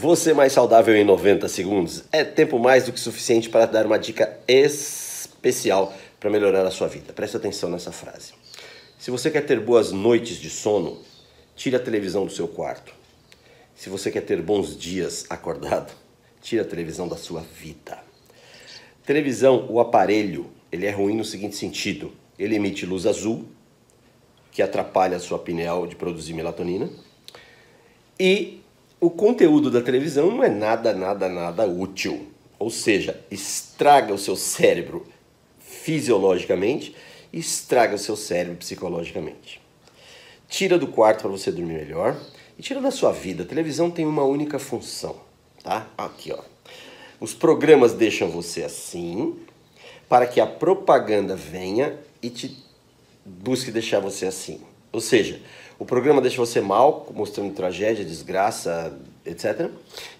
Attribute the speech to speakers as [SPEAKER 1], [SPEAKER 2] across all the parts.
[SPEAKER 1] Você mais saudável em 90 segundos é tempo mais do que suficiente para dar uma dica especial para melhorar a sua vida. Preste atenção nessa frase. Se você quer ter boas noites de sono, tire a televisão do seu quarto. Se você quer ter bons dias acordado, tire a televisão da sua vida. Televisão, o aparelho, ele é ruim no seguinte sentido: ele emite luz azul, que atrapalha a sua pineal de produzir melatonina, e o conteúdo da televisão não é nada, nada, nada útil. Ou seja, estraga o seu cérebro fisiologicamente, estraga o seu cérebro psicologicamente. Tira do quarto para você dormir melhor e tira da sua vida. A televisão tem uma única função, tá? Aqui, ó. Os programas deixam você assim para que a propaganda venha e te busque deixar você assim. Ou seja, o programa deixa você mal, mostrando tragédia, desgraça, etc.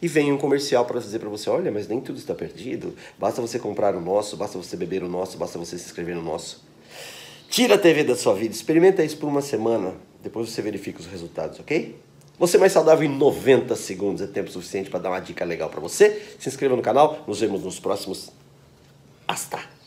[SPEAKER 1] E vem um comercial para dizer para você: olha, mas nem tudo está perdido. Basta você comprar o nosso, basta você beber o nosso, basta você se inscrever no nosso. Tira a TV da sua vida, experimenta isso por uma semana, depois você verifica os resultados, ok? Você é mais saudável em 90 segundos é tempo suficiente para dar uma dica legal para você. Se inscreva no canal, nos vemos nos próximos. Hasta!